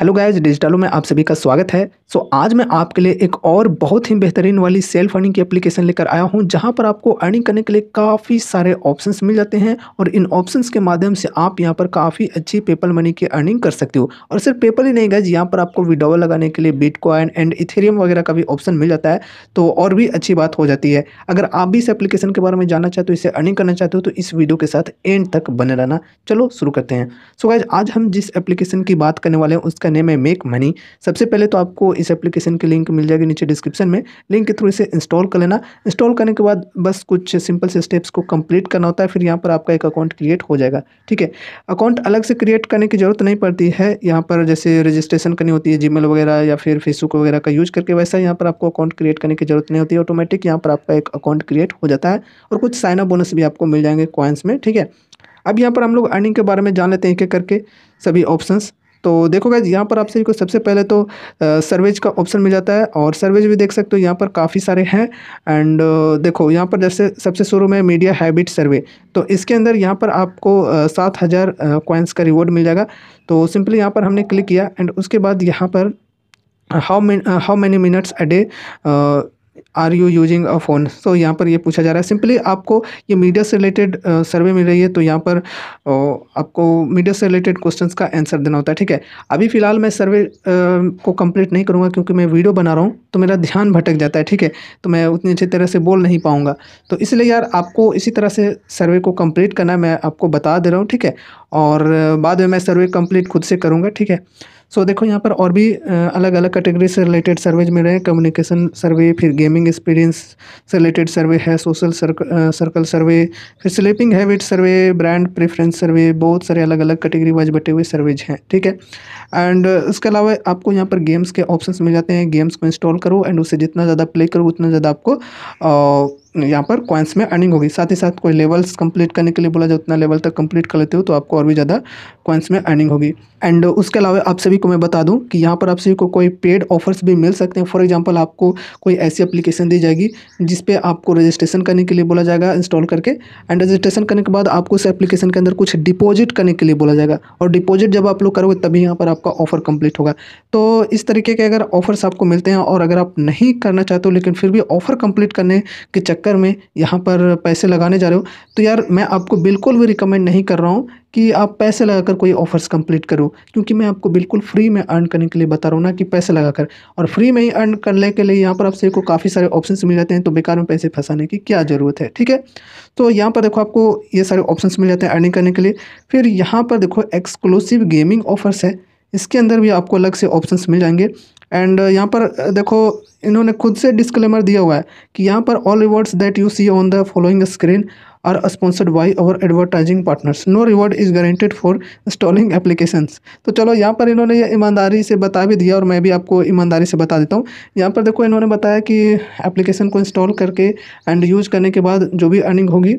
hello guys डिजिटलों में आप सभी का स्वागत है सो so, आज मैं आपके लिए एक और बहुत ही बेहतरीन वाली सेल्फ अर्निंग की एप्लीकेशन लेकर आया हूं जहां पर आपको अर्निंग करने के लिए काफ़ी सारे ऑप्शंस मिल जाते हैं और इन ऑप्शंस के माध्यम से आप यहां पर काफ़ी अच्छी पेपल मनी की अर्निंग कर सकते हो और सिर्फ पेपल ही नहीं गए यहाँ पर आपको विड्रॉवल लगाने के लिए बिटकॉइन एंड इथेरियम वगैरह का भी ऑप्शन मिल जाता है तो और भी अच्छी बात हो जाती है अगर आप भी इस एप्लीकेशन के बारे में जानना चाहते हो इसे अर्निंग करना चाहते हो तो इस वीडियो के साथ एंड तक बने रहना चलो शुरू करते हैं सो so, गाइज आज हम जिस एप्लीकेशन की बात करने वाले हैं उसका करने में मेक मनी सबसे पहले तो आपको इस एप्लीकेशन की लिंक मिल जाएगी नीचे डिस्क्रिप्शन में लिंक के थ्रू इसे इंस्टॉल कर लेना इंस्टॉल करने के बाद बस कुछ सिंपल से स्टेप्स को कंप्लीट करना होता है फिर यहाँ पर आपका एक अकाउंट क्रिएट हो जाएगा ठीक है अकाउंट अलग से क्रिएट करने की ज़रूरत नहीं पड़ती है यहाँ पर जैसे रजिस्ट्रेशन करनी होती है जीमेल वगैरह या फिर फेसबुक वगैरह का यूज करके वैसा यहाँ पर आपको अकाउंट क्रिएट करने की जरूरत नहीं होती है ऑटोमेटिक यहाँ पर आपका एक अकाउंट क्रिएट हो जाता है और कुछ साइन अप बोनस भी आपको मिल जाएंगे कॉइन्स में ठीक है अब यहाँ पर हम लोग अर्निंग के बारे में जान लेते हैं एक एक करके सभी ऑप्शंस तो देखो गाइज यहाँ पर आपसे सबसे पहले तो सर्वेज का ऑप्शन मिल जाता है और सर्वेज भी देख सकते हो यहाँ पर काफ़ी सारे हैं एंड देखो यहाँ पर जैसे सबसे शुरू में मीडिया हैबिट सर्वे तो इसके अंदर यहाँ पर आपको सात हज़ार कॉइन्स का रिवॉर्ड मिल जाएगा तो सिंपली यहाँ पर हमने क्लिक किया एंड उसके बाद यहाँ पर how how many minutes a day are you using a phone तो यहाँ पर ये यह पूछा जा रहा है सिंपली आपको ये मीडिया से रिलेटेड सर्वे uh, मिल रही है तो यहाँ पर uh, आपको मीडिया से रिलेटेड क्वेश्चंस का आंसर देना होता है ठीक है अभी फ़िलहाल मैं सर्वे uh, को कंप्लीट नहीं करूँगा क्योंकि मैं वीडियो बना रहा हूँ तो मेरा ध्यान भटक जाता है ठीक है तो मैं उतनी अच्छी तरह से बोल नहीं पाऊँगा तो इसलिए यार आपको इसी तरह से सर्वे को कम्प्लीट करना है मैं आपको बता दे रहा हूँ ठीक है और बाद में मैं सर्वे कम्प्लीट खुद से करूँगा ठीक है सो देखो यहाँ पर और भी अलग अलग कैटेगरी से रिलेटेड सर्वेज मिल रहे हैं कम्युनिकेशन सर्वे फिर गेमिंग एक्सपीरियंस से रिलेटेड सर्वे है सोशल सर्कल सर्वे फिर sleeping habit survey brand preference survey बहुत सारे अलग अलग कैटेगरी वाइज बटे हुए सर्वेज हैं ठीक है एंड उसके अलावा आपको यहाँ पर गेम्स के ऑप्शन मिल जाते हैं गेम्स को इंस्टॉल करो एंड उसे जितना ज़्यादा प्ले करो उतना ज़्यादा आपको यहाँ पर कॉइन्स में अर्निंग होगी साथ ही साथ कोई लेवल्स कंप्लीट करने के लिए बोला जाए उतना लेवल तक कंप्लीट कर लेते हो तो आपको और भी ज़्यादा कॉइन्स में अर्निंग होगी एंड उसके अलावा आप सभी को मैं बता दूँ कि यहाँ पर आप सभी को कोई पेड ऑफर्स भी मिल सकते हैं फॉर एग्जांपल आपको कोई ऐसी एप्लीकेशन दी जाएगी जिस पर आपको रजिस्ट्रेशन करने के लिए बोला जाएगा इंस्टॉल करके एंड रजिस्ट्रेशन करने के बाद आपको उस एप्लीकेशन के अंदर कुछ डिपॉजिट करने के लिए बोला जाएगा और डिपॉजिट जब आप लोग करोगे तभी यहाँ पर आपका ऑफर कंप्लीट होगा तो इस तरीके के अगर ऑफर्स आपको मिलते हैं और अगर आप नहीं करना चाहते हो लेकिन फिर भी ऑफर कंप्लीट करने के चक्कर चक्कर में यहाँ पर पैसे लगाने जा रहे हो तो यार मैं आपको बिल्कुल भी रिकमेंड नहीं कर रहा हूँ कि आप पैसे लगाकर कोई ऑफर्स कंप्लीट करो क्योंकि मैं आपको बिल्कुल फ्री में अर्न करने के लिए बता रहा हूँ ना कि पैसे लगाकर और फ्री में ही अर्न करने के लिए यहाँ पर आपसे को काफ़ी सारे ऑप्शन मिल जाते हैं तो बेकार में पैसे फंसाने की क्या ज़रूरत है ठीक है तो यहाँ पर देखो आपको ये सारे ऑप्शन मिल जाते हैं अर्निंग करने के लिए फिर यहाँ पर देखो एक्सक्लूसिव गेमिंग ऑफर्स है इसके अंदर भी आपको अलग से ऑप्शंस मिल जाएंगे एंड uh, यहाँ पर uh, देखो इन्होंने खुद से डिस्क्लेमर दिया हुआ है कि यहाँ पर all rewards that you see on the following screen are sponsored by our advertising partners no reward is guaranteed for installing applications तो चलो यहाँ पर इन्होंने ये ईमानदारी से बता भी दिया और मैं भी आपको ईमानदारी से बता देता हूँ यहाँ पर देखो इन्होंने बताया कि एप्लीकेशन को इंस्टॉल करके एंड यूज़ करने के बाद जो भी अर्निंग होगी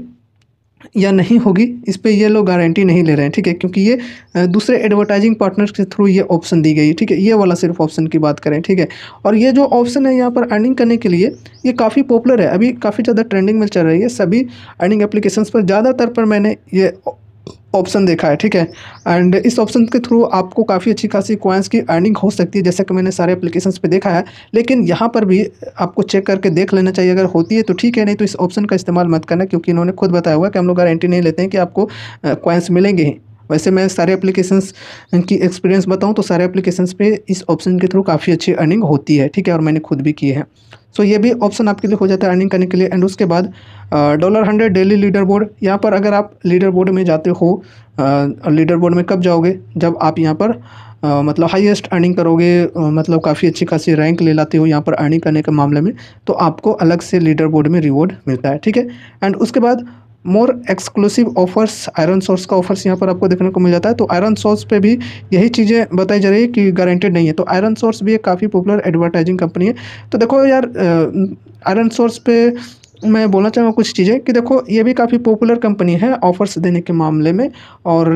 या नहीं होगी इस पर ये लोग गारंटी नहीं ले रहे हैं ठीक है क्योंकि ये दूसरे एडवर्टाइजिंग पार्टनर्स के थ्रू ये ऑप्शन दी गई है ठीक है ये वाला सिर्फ ऑप्शन की बात करें ठीक है और ये जो ऑप्शन है यहाँ पर अर्निंग करने के लिए ये काफ़ी पॉपुलर है अभी काफ़ी ज़्यादा ट्रेंडिंग में चल रही है सभी अर्निंग एप्लीकेशन पर ज़्यादातर पर मैंने ये ऑप्शन देखा है ठीक है एंड इस ऑप्शन के थ्रू आपको काफ़ी अच्छी खासी क्वाइंस की अर्निंग हो सकती है जैसा कि मैंने सारे एप्लीकेशंस पे देखा है लेकिन यहाँ पर भी आपको चेक करके देख लेना चाहिए अगर होती है तो ठीक है नहीं तो इस ऑप्शन का इस्तेमाल मत करना क्योंकि इन्होंने खुद बताया हुआ कि हम लोग गारंटी नहीं लेते हैं कि आपको क्वाइंस मिलेंगे ही वैसे मैं सारे एप्लीकेशंस की एक्सपीरियंस बताऊँ तो सारे एप्लीकेशंस पे इस ऑप्शन के थ्रू काफ़ी अच्छी अर्निंग होती है ठीक है और मैंने खुद भी की है सो so, ये भी ऑप्शन आपके लिए हो जाता है अर्निंग करने के लिए एंड उसके बाद dollar hundred daily leaderboard यहाँ पर अगर आप लीडर बोर्ड में जाते हो लीडर बोर्ड में कब जाओगे जब आप यहाँ पर आ, मतलब हाईएस्ट अर्निंग करोगे आ, मतलब काफ़ी अच्छी खासी रैंक ले लाते हो यहाँ पर अर्निंग करने के मामले में तो आपको अलग से लीडर बोर्ड में रिवॉर्ड मिलता है ठीक है एंड उसके बाद more exclusive offers ironSource का ऑफर्स यहाँ पर आपको देखने को मिल जाता है तो आयरन सोर्स पे भी यही चीज़ें बताई जा रही है कि गारंटेड नहीं है तो आयरन सोर्स भी एक काफ़ी पॉपुलर एडवर्टाइजिंग कंपनी है तो देखो यार आयरन सोर्स पे मैं बोलना चाहूँगा कुछ चीज़ें कि देखो ये भी काफ़ी पॉपुलर कंपनी है ऑफ़र्स देने के मामले में और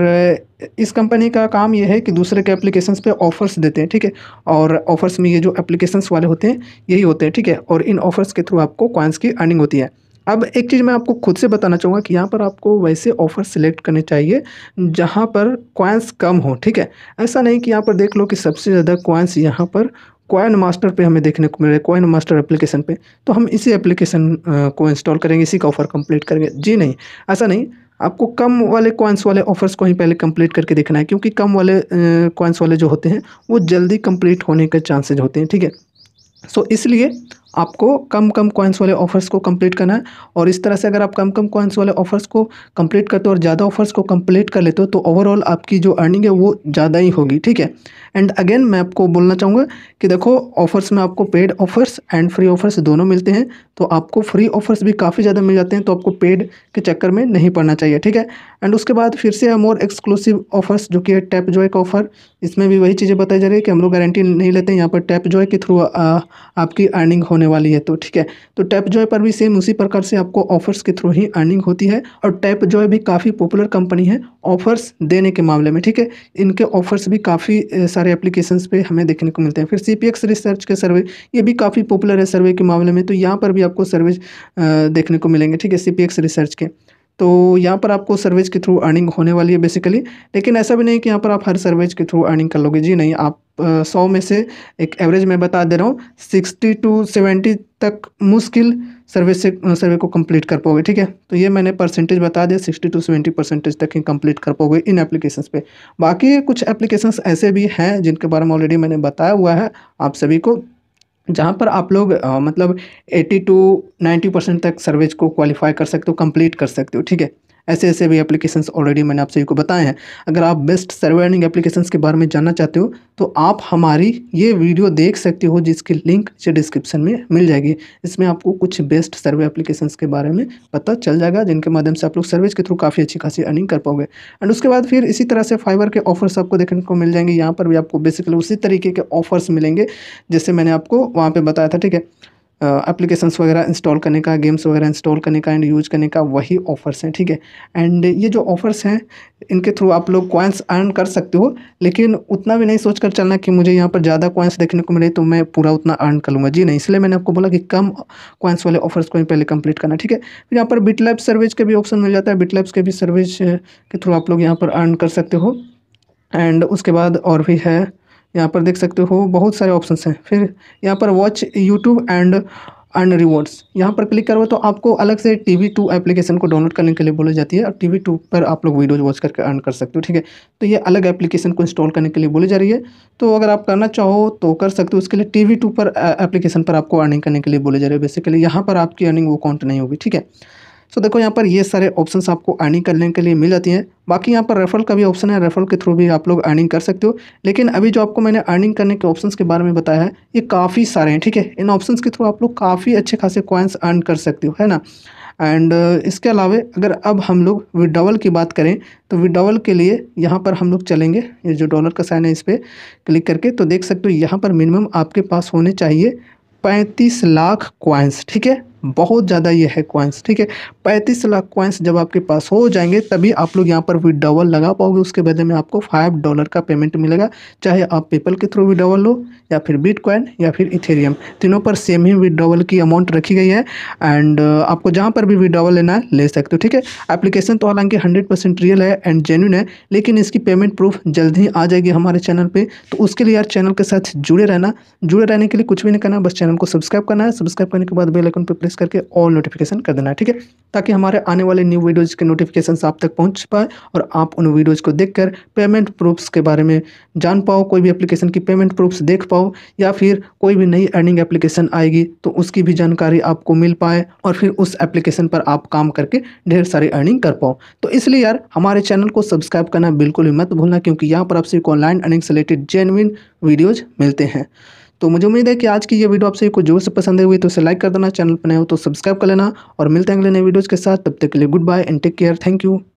इस कंपनी का काम यह है कि दूसरे के एप्लीकेशंस पे ऑफ़र्स देते हैं ठीक है और ऑफ़र्स में ये जो एप्लीकेशंस वाले होते हैं यही होते हैं ठीक है और इन ऑफ़र्स के थ्रू आपको कॉइन्स की अर्निंग होती है अब एक चीज़ मैं आपको खुद से बताना चाहूँगा कि यहाँ पर आपको वैसे ऑफ़र सेलेक्ट करने चाहिए जहाँ पर क्वाइंस कम हो ठीक है ऐसा नहीं कि यहाँ पर देख लो कि सबसे ज़्यादा क्वाइंस यहाँ पर कॉइन मास्टर पे हमें देखने को मिल रहा है कॉइन मास्टर एप्लीकेशन पे तो हम इसी एप्लीकेशन को इंस्टॉल करेंगे इसी का ऑफ़र कंप्लीट करेंगे जी नहीं ऐसा नहीं आपको कम वाले कॉइन्स वाले ऑफर्स को ही पहले कंप्लीट करके देखना है क्योंकि कम वाले कॉइन्स वाले जो होते हैं वो जल्दी कंप्लीट होने के चांसेज होते हैं ठीक है सो so, इसलिए आपको कम कम कॉइन्स वाले ऑफर्स को कंप्लीट करना है और इस तरह से अगर आप कम कम कॉइन्स वाले ऑफर्स को कंप्लीट करते हो और ज़्यादा ऑफर्स को कंप्लीट कर लेते हो तो ओवरऑल आपकी जो अर्निंग है वो ज़्यादा ही होगी ठीक है एंड अगेन मैं आपको बोलना चाहूँगा कि देखो ऑफर्स में आपको paid offers and free offers दोनों मिलते हैं तो आपको फ्री ऑफर्स भी काफ़ी ज़्यादा मिल जाते हैं तो आपको पेड के चक्कर में नहीं पड़ना चाहिए ठीक है एंड उसके बाद फिर से हम मोर एक्सक्लूसिव ऑफर्स जो कि है टैप जॉय का ऑफर इसमें भी वही चीज़ें बताई जा रही है कि हम लोग गारंटी नहीं लेते हैं यहाँ पर टैप जॉय के थ्रू आपकी अर्निंग होने होने वाली है तो ठीक है तो टैप जॉय पर भी सेम उसी प्रकार से आपको ऑफर्स के थ्रू ही अर्निंग होती है और टैप जॉय भी काफ़ी पॉपुलर कंपनी है ऑफर्स देने के मामले में ठीक है इनके ऑफर्स भी काफ़ी सारे एप्लीकेशन पर हमें देखने को मिलते हैं फिर सी रिसर्च के सर्वे ये भी काफ़ी पॉपुलर है सर्वे के मामले में तो यहाँ पर भी आपको सर्वे देखने को मिलेंगे ठीक है सी रिसर्च के तो यहाँ पर आपको सर्विस के थ्रू अर्निंग होने वाली है बेसिकली लेकिन ऐसा भी नहीं कि यहाँ पर आप हर सर्विस के थ्रू अर्निंग कर लोगे जी नहीं आप सौ में से एक एवरेज मैं बता दे रहा हूँ सिक्सटी टू सेवेंटी तक मुश्किल सर्वे से सर्वे को कंप्लीट कर पाओगे ठीक है तो ये मैंने परसेंटेज बता दिया सिक्सटी टू सेवेंटी परसेंटेज तक ही कंप्लीट कर पाओगे इन एप्लीकेशंस पे बाकी कुछ एप्लीकेशंस ऐसे भी हैं जिनके बारे में ऑलरेडी मैंने बताया हुआ है आप सभी को जहाँ पर आप लोग आ, मतलब एटी टू नाइन्टी परसेंट तक सर्वेज को क्वालिफाई कर सकते हो कंप्लीट कर सकते हो ठीक है ऐसे ऐसे भी एप्लीकेशंस ऑलरेडी मैंने आप सभी को बताए हैं अगर आप बेस्ट सर्वे अर्निंग एप्लीकेशंस के बारे में जानना चाहते हो तो आप हमारी ये वीडियो देख सकते हो जिसकी लिंक से डिस्क्रिप्शन में मिल जाएगी इसमें आपको कुछ बेस्ट सर्वे एप्लीकेशंस के बारे में पता चल जाएगा जिनके माध्यम से आप लोग सर्वेज के थ्रू काफ़ी अच्छी खासी अर्निंग कर पाओगे एंड उसके बाद फिर इसी तरह से फाइबर के ऑफर्स आपको देखने को मिल जाएंगे यहाँ पर भी आपको बेसिकली उसी तरीके के ऑफर्स मिलेंगे जैसे मैंने आपको वहाँ पर बताया था ठीक है एप्लीकेशंस वगैरह इंस्टॉल करने का गेम्स वगैरह इंस्टॉल करने का एंड यूज करने का वही ऑफर्स हैं ठीक है एंड ये जो ऑफर्स हैं इनके थ्रू आप लोग कॉइन्स अर्न कर सकते हो लेकिन उतना भी नहीं सोच कर चलना कि मुझे यहाँ पर ज़्यादा कॉइन्स देखने को मिले तो मैं पूरा उतना अर्न कर लूँगा जी नहीं इसलिए मैंने आपको बोला कि कम कॉइन्स वाले ऑफर्स को पहले कंप्लीट करना ठीक है फिर यहाँ पर बिटलैब सर्विस के भी ऑप्शन मिल जाता है बिटलैब्स के भी सर्विस के थ्रू आप लोग यहाँ पर अर्न कर सकते हो एंड उसके बाद और भी है यहाँ पर देख सकते हो बहुत सारे ऑप्शन हैं फिर यहाँ पर watch YouTube and earn rewards यहाँ पर क्लिक करो तो आपको अलग से टी वी टू एप्लीकेशन को डाउनलोड करने के लिए बोली जाती है और टी वी टू पर आप लोग वीडियोज वॉच करके अर्न कर सकते हो ठीक है तो ये अलग एप्लीकेशन को इंस्टॉल करने के लिए बोली जा रही है तो अगर आप करना चाहो तो कर सकते हो उसके लिए टी वी टू पर एप्लीकेशन पर आपको अर्निंग करने के लिए बोली जा रही है बेसिकली यहाँ पर आपकी अर्निंग वो काउंट नहीं होगी ठीक है सो देखो यहाँ पर ये सारे ऑप्शंस आपको अर्निंग करने के लिए मिल जाती हैं बाकी यहाँ पर रेफरल का भी ऑप्शन है रेफरल के थ्रू भी आप लोग अर्निंग कर सकते हो लेकिन अभी जो आपको मैंने अर्निंग करने के ऑप्शंस के बारे में बताया है ये काफ़ी सारे हैं ठीक है इन ऑप्शंस के थ्रू आप लोग काफ़ी अच्छे खासे कॉइन्स अर्न कर सकते हो है ना एंड uh, इसके अलावा अगर अब हम लोग विड्रॉवल की बात करें तो विड्रॉवल के लिए यहाँ पर हम लोग चलेंगे ये जो डॉलर का साइन है इस पर क्लिक करके तो देख सकते हो यहाँ पर मिनिमम आपके पास होने चाहिए पैंतीस लाख क्वाइंस ठीक है बहुत ज़्यादा ये है क्वाइंस ठीक है पैंतीस लाख क्वाइंस जब आपके पास हो जाएंगे तभी आप लोग यहाँ पर विड्रॉवल लगा पाओगे उसके बदले में आपको फाइव डॉलर का पेमेंट मिलेगा चाहे आप पेपल के थ्रू विड्रॉवल लो या फिर क्वाइन या फिर इथेरियम तीनों पर सेम ही विड्रॉवल की अमाउंट रखी गई है एंड uh, आपको जहाँ पर भी विड्रॉवल लेना है ले सकते हो ठीक है एप्लीकेशन तो हालांकि हंड्रेड परसेंट रियल है एंड जेन्यून है लेकिन इसकी पेमेंट प्रूफ जल्द ही आ जाएगी हमारे चैनल पर तो उसके लिए यार चैनल के साथ जुड़े रहना जुड़े रहने के लिए कुछ भी नहीं करना बस चैनल को सब्सक्राइब करना है सब्सक्राइब करने के बाद बेलाइकन पर प्रेस प्रेस करके ऑल नोटिफिकेशन कर देना है ठीक है ताकि हमारे आने वाले न्यू वीडियोज़ के नोटिफिकेशन आप तक पहुँच पाए और आप उन वीडियोज़ को देख पेमेंट प्रूफ्स के बारे में जान पाओ कोई भी एप्लीकेशन की पेमेंट प्रूफ्स देख पाओ या फिर कोई भी नई अर्निंग एप्लीकेशन आएगी तो उसकी भी जानकारी आपको मिल पाए और फिर उस एप्लीकेशन पर आप काम करके ढेर सारी अर्निंग कर पाओ तो इसलिए यार हमारे चैनल को सब्सक्राइब करना बिल्कुल भी मत भूलना क्योंकि यहाँ पर आपसे ऑनलाइन अर्निंग से रिलेटेड जेनविन वीडियोज़ मिलते हैं तो मुझे उम्मीद है कि आज की ये वीडियो आपसे कुछ जोर से पसंद हुई तो उसे लाइक कर देना चैनल पर नए हो तो सब्सक्राइब कर लेना और मिलते हैं अगले नए वीडियोज़ के साथ तब तक के लिए goodbye and take care thank you